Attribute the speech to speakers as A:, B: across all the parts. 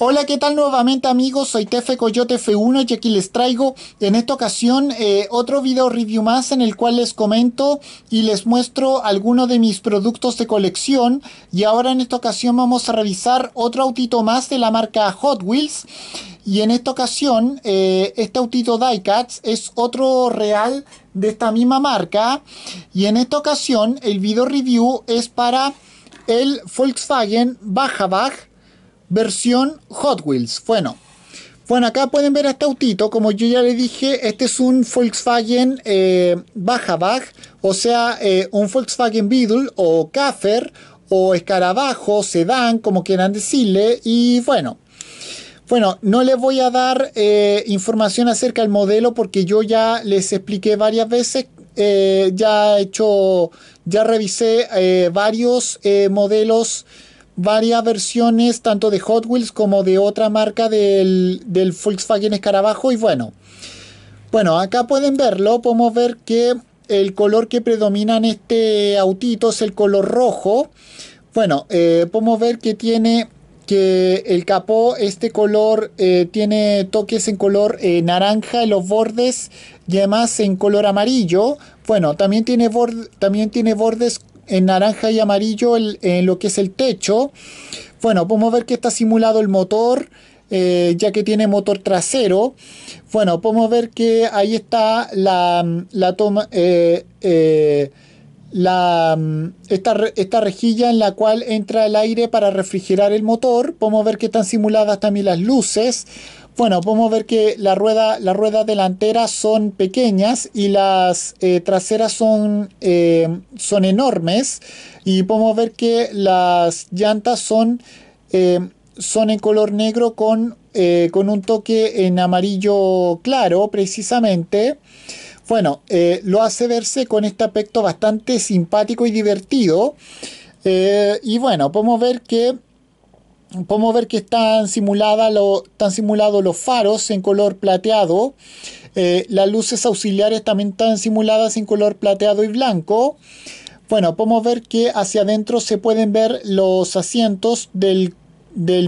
A: Hola, ¿qué tal nuevamente amigos? Soy Tefe Coyote F1 y aquí les traigo en esta ocasión eh, otro video review más en el cual les comento y les muestro algunos de mis productos de colección y ahora en esta ocasión vamos a revisar otro autito más de la marca Hot Wheels y en esta ocasión eh, este autito Diecats es otro real de esta misma marca y en esta ocasión el video review es para el Volkswagen BajaBach versión Hot Wheels. Bueno, bueno, acá pueden ver este autito, como yo ya le dije, este es un Volkswagen eh, Baja o sea, eh, un Volkswagen Beetle o Kaffer o escarabajo, sedán, como quieran decirle, y bueno. Bueno, no les voy a dar eh, información acerca del modelo porque yo ya les expliqué varias veces, eh, ya he hecho, ya revisé varios modelos varias versiones tanto de Hot Wheels como de otra marca del, Volkswagen Escarabajo y bueno, bueno, acá pueden verlo, podemos ver que el color que predomina en este autito es el color rojo. Bueno, eh, podemos ver que tiene que el capó, este color, eh, tiene toques en color eh, naranja en los bordes y además en color amarillo. Bueno, también tiene, también tiene bordes en naranja y amarillo en lo que es el techo. Bueno, podemos ver que está simulado el motor, eh, ya que tiene motor trasero. Bueno, podemos ver que ahí está la, toma... Eh, eh, la, esta, esta, rejilla en la cual entra el aire para refrigerar el motor. Podemos ver que están simuladas también las luces. Bueno, podemos ver que la rueda, las ruedas delanteras son pequeñas y las eh, traseras son, eh, son enormes. Y podemos ver que las llantas son, eh, son en color negro con, con un toque en amarillo claro, precisamente. Bueno, lo hace verse con este aspecto bastante simpático y divertido. y bueno, podemos ver que podemos ver que están, simulados los faros en color plateado, eh, las luces auxiliares también están simuladas en color plateado y blanco. Bueno, podemos ver que hacia adentro se pueden ver los asientos del,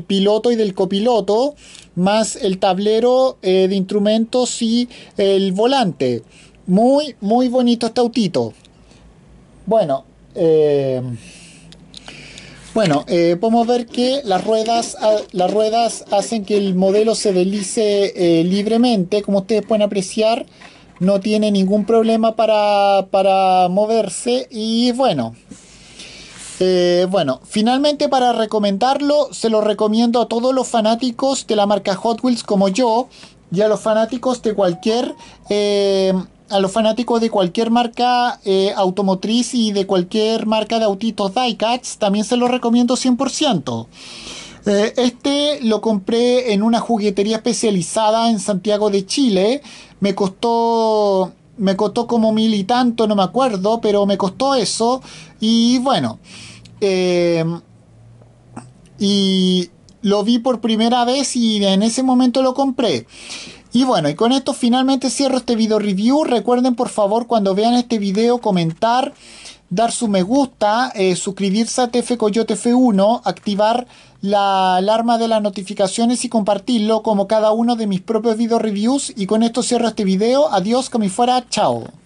A: piloto y del copiloto, más el tablero eh, de instrumentos y el volante. Muy, muy bonito este autito. Bueno, eh... Bueno, eh, podemos ver que las ruedas, ah, las ruedas hacen que el modelo se deslice eh, libremente. Como ustedes pueden apreciar, no tiene ningún problema para, moverse. Y bueno, eh, bueno, finalmente para recomendarlo, se lo recomiendo a todos los fanáticos de la marca Hot Wheels como yo y a los fanáticos de cualquier a los fanáticos de cualquier marca eh, automotriz y de cualquier marca de autitos diecast también se los recomiendo 100%. Eh, este lo compré en una juguetería especializada en Santiago de Chile. Me costó, me costó como mil y tanto, no me acuerdo, pero me costó eso. Y bueno, eh, y lo vi por primera vez y en ese momento lo compré. Y bueno, y con esto finalmente cierro este video review. Recuerden por favor cuando vean este video comentar, dar su me gusta, eh, suscribirse a TF Coyote F1, activar la alarma de las notificaciones y compartirlo como cada uno de mis propios video reviews. Y con esto cierro este video. Adiós, como fuera. Chao.